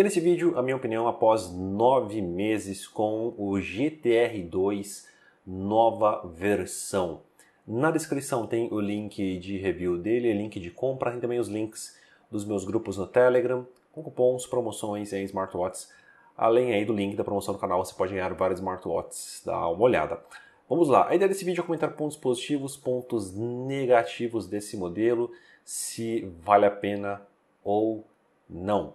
E nesse vídeo, a minha opinião, após nove meses com o GTR 2 nova versão. Na descrição tem o link de review dele, link de compra, tem também os links dos meus grupos no Telegram, com cupons, promoções em smartwatches. Além aí do link da promoção do canal, você pode ganhar vários smartwatches. Dá uma olhada. Vamos lá. A ideia desse vídeo é comentar pontos positivos, pontos negativos desse modelo, se vale a pena ou não.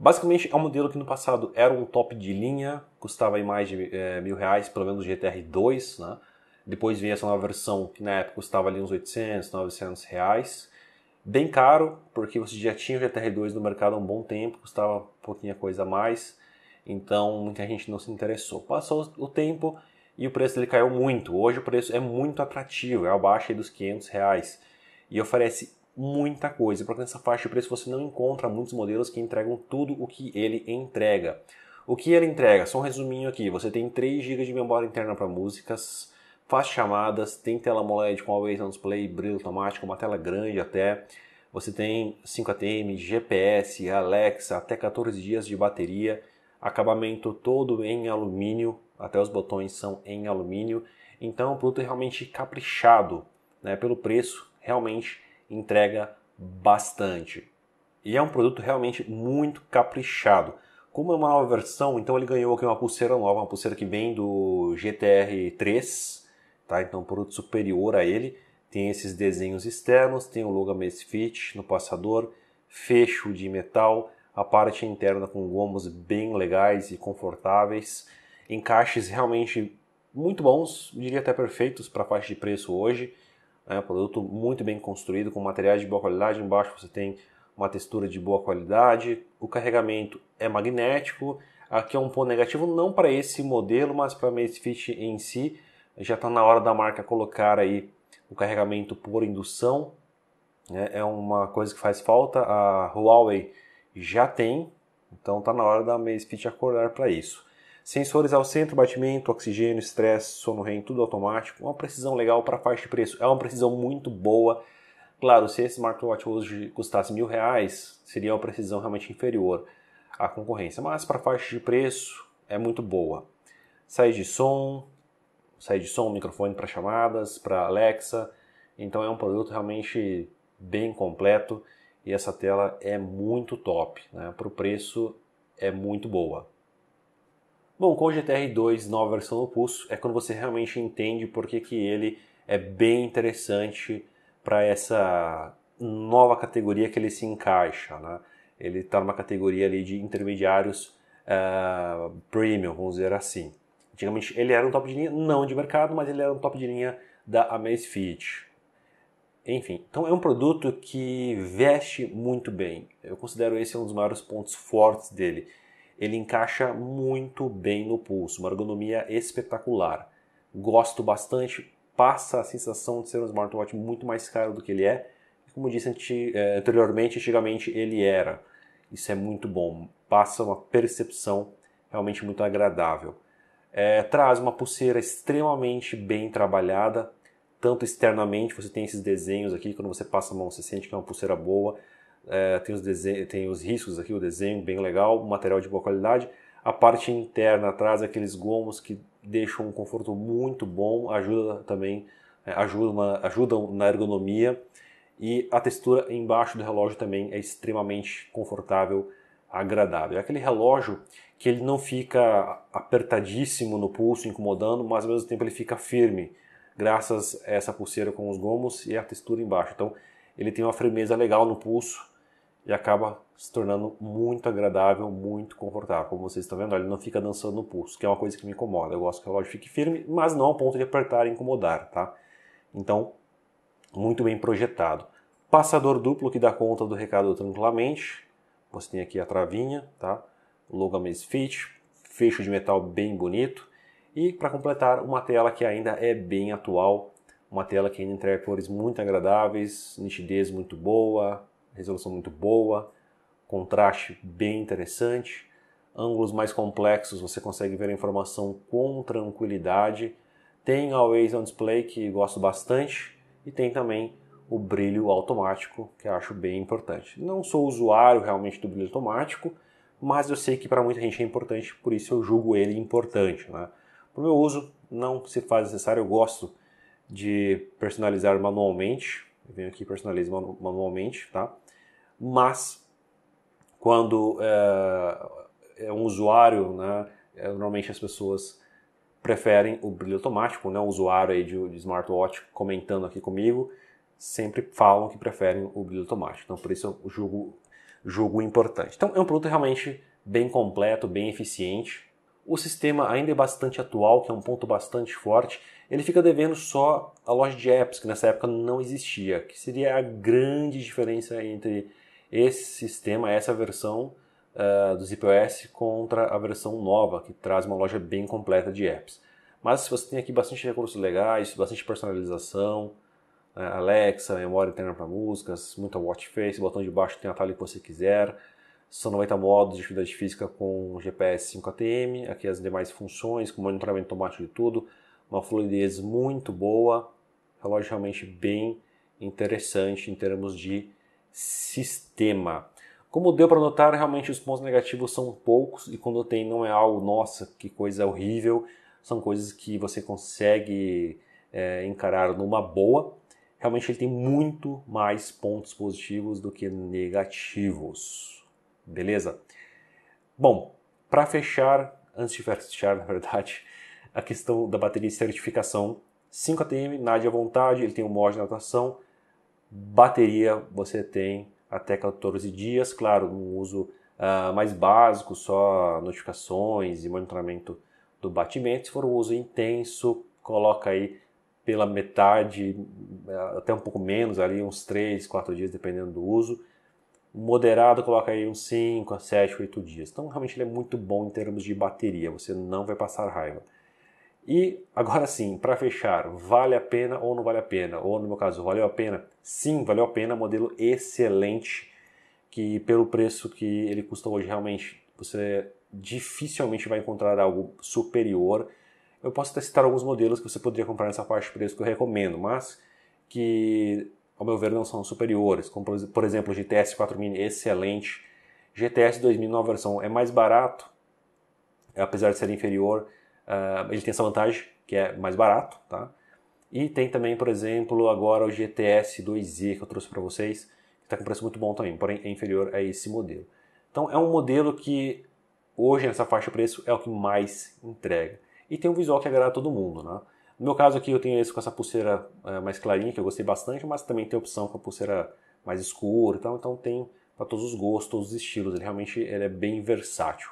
Basicamente é um modelo que no passado era um top de linha, custava aí mais de é, mil reais, pelo menos o GTR 2, né? Depois veio essa nova versão que na época custava ali uns 800, 900 reais. Bem caro, porque você já tinha o GTR 2 no mercado há um bom tempo, custava pouquinha coisa a mais. Então muita gente não se interessou. Passou o tempo e o preço dele caiu muito. Hoje o preço é muito atrativo, é abaixo dos 500 reais. E oferece muita coisa, porque nessa faixa de preço você não encontra muitos modelos que entregam tudo o que ele entrega. O que ele entrega? Só um resuminho aqui. Você tem 3 GB de memória interna para músicas, faz chamadas, tem tela AMOLED com Always On Display, brilho automático, uma tela grande até. Você tem 5 ATM, GPS, Alexa, até 14 dias de bateria, acabamento todo em alumínio, até os botões são em alumínio. Então, o produto é realmente caprichado, né? Pelo preço, realmente entrega bastante. E é um produto realmente muito caprichado. Como é uma nova versão, então ele ganhou aqui uma pulseira nova, uma pulseira que vem do GTR 3, tá? Então um produto superior a ele. Tem esses desenhos externos, tem o logo Misfit no passador, fecho de metal, a parte interna com gomos bem legais e confortáveis, encaixes realmente muito bons, diria até perfeitos para a faixa de preço hoje. É né, um produto muito bem construído, com materiais de boa qualidade. Embaixo você tem uma textura de boa qualidade. O carregamento é magnético. Aqui é um ponto negativo, não para esse modelo, mas para a Macefit em si. Já está na hora da marca colocar aí o carregamento por indução. Né. É uma coisa que faz falta. A Huawei já tem, então está na hora da Macefit acordar para isso. Sensores ao centro, batimento, oxigênio, estresse, sono REM, tudo automático. Uma precisão legal para faixa de preço. É uma precisão muito boa. Claro, se esse smartwatch hoje custasse mil reais, seria uma precisão realmente inferior à concorrência. Mas para faixa de preço é muito boa. Sai de som, sai de som, microfone para chamadas, para Alexa. Então é um produto realmente bem completo e essa tela é muito top. Né? Para o preço é muito boa. Bom, com o GTR 2, nova versão do Pulso, é quando você realmente entende por que, que ele é bem interessante para essa nova categoria que ele se encaixa, né? Ele está numa categoria ali de intermediários uh, premium, vamos dizer assim. Antigamente ele era um top de linha, não de mercado, mas ele era um top de linha da Amazfit. Enfim, então é um produto que veste muito bem. Eu considero esse um dos maiores pontos fortes dele ele encaixa muito bem no pulso, uma ergonomia espetacular. Gosto bastante, passa a sensação de ser um smartwatch muito mais caro do que ele é. Como disse é, anteriormente, antigamente ele era. Isso é muito bom, passa uma percepção realmente muito agradável. É, traz uma pulseira extremamente bem trabalhada, tanto externamente, você tem esses desenhos aqui, quando você passa a mão você sente que é uma pulseira boa, é, tem, os tem os riscos aqui, o desenho bem legal, material de boa qualidade. A parte interna traz aqueles gomos que deixam um conforto muito bom, ajuda também, é, ajuda ajudam na ergonomia. E a textura embaixo do relógio também é extremamente confortável, agradável. É aquele relógio que ele não fica apertadíssimo no pulso, incomodando, mas ao mesmo tempo ele fica firme, graças a essa pulseira com os gomos e a textura embaixo. Então, ele tem uma firmeza legal no pulso e acaba se tornando muito agradável, muito confortável. Como vocês estão vendo, ele não fica dançando no pulso, que é uma coisa que me incomoda. Eu gosto que o relógio fique firme, mas não ao ponto de apertar e incomodar, tá? Então, muito bem projetado. Passador duplo que dá conta do recado tranquilamente. Você tem aqui a travinha, tá? Logo Fit, fecho de metal bem bonito. E para completar, uma tela que ainda é bem atual, uma tela que entrega cores muito agradáveis, nitidez muito boa, resolução muito boa, contraste bem interessante, ângulos mais complexos, você consegue ver a informação com tranquilidade. Tem Always On Display, que gosto bastante, e tem também o brilho automático, que eu acho bem importante. Não sou usuário realmente do brilho automático, mas eu sei que para muita gente é importante, por isso eu julgo ele importante. Né? Para o meu uso, não se faz necessário, eu gosto de personalizar manualmente. Eu venho aqui e personalizo manu manualmente, tá? Mas quando é, é um usuário, né, eh, normalmente as pessoas preferem o brilho automático, né? O usuário aí de, de smartwatch comentando aqui comigo sempre falam que preferem o brilho automático. Então por isso eu é julgo, julgo importante. Então é um produto realmente bem completo, bem eficiente. O sistema ainda é bastante atual, que é um ponto bastante forte ele fica devendo só a loja de apps, que nessa época não existia, que seria a grande diferença entre esse sistema, essa versão uh, do ZipOS, contra a versão nova, que traz uma loja bem completa de apps. Mas se você tem aqui bastante recursos legais, bastante personalização, uh, Alexa, memória interna para músicas, muita watch face, botão de baixo tem a tela que você quiser, são 90 modos de atividade física com GPS 5ATM, aqui as demais funções, com monitoramento automático de tudo, uma fluidez muito boa, relógio realmente bem interessante em termos de sistema. Como deu para notar, realmente os pontos negativos são poucos e quando tem não é algo, nossa, que coisa horrível, são coisas que você consegue é, encarar numa boa. Realmente ele tem muito mais pontos positivos do que negativos. Beleza? Bom, para fechar, antes de fechar, na verdade, a questão da bateria de certificação 5 ATM, nadie à vontade, ele tem um mod de natação. Bateria você tem até 14 dias, claro, um uso uh, mais básico, só notificações e monitoramento do batimento. Se for um uso intenso, coloca aí pela metade, ah, até um pouco menos, ali uns 3, 4 dias, dependendo do uso. Moderado, coloca aí uns 5, 7, 8 dias. Então, realmente ele é muito bom em termos de bateria, você não vai passar raiva. E agora sim, para fechar, vale a pena ou não vale a pena? Ou no meu caso, valeu a pena? Sim, valeu a pena, modelo excelente, que pelo preço que ele custa hoje, realmente você dificilmente vai encontrar algo superior. Eu posso até citar alguns modelos que você poderia comprar nessa parte de preço que eu recomendo, mas que, ao meu ver, não são superiores, como por exemplo o GTS 4 Mini, excelente. GTS 2000 nova versão é mais barato, apesar de ser inferior, Uh, ele tem essa vantagem, que é mais barato, tá? E tem também, por exemplo, agora o GTS 2 Z que eu trouxe para vocês, que está com preço muito bom também, porém é inferior a esse modelo. Então é um modelo que hoje nessa faixa de preço é o que mais entrega. E tem um visual que agrada todo mundo, né? No meu caso aqui eu tenho esse com essa pulseira é, mais clarinha, que eu gostei bastante, mas também tem opção com a pulseira mais escura e tal, então tem para todos os gostos, todos os estilos, ele realmente ele é bem versátil.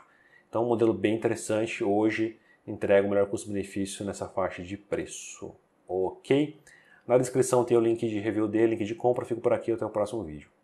Então é um modelo bem interessante hoje, entrega o melhor custo-benefício nessa faixa de preço. Ok? Na descrição tem o link de review dele, link de compra. Fico por aqui, até o próximo vídeo.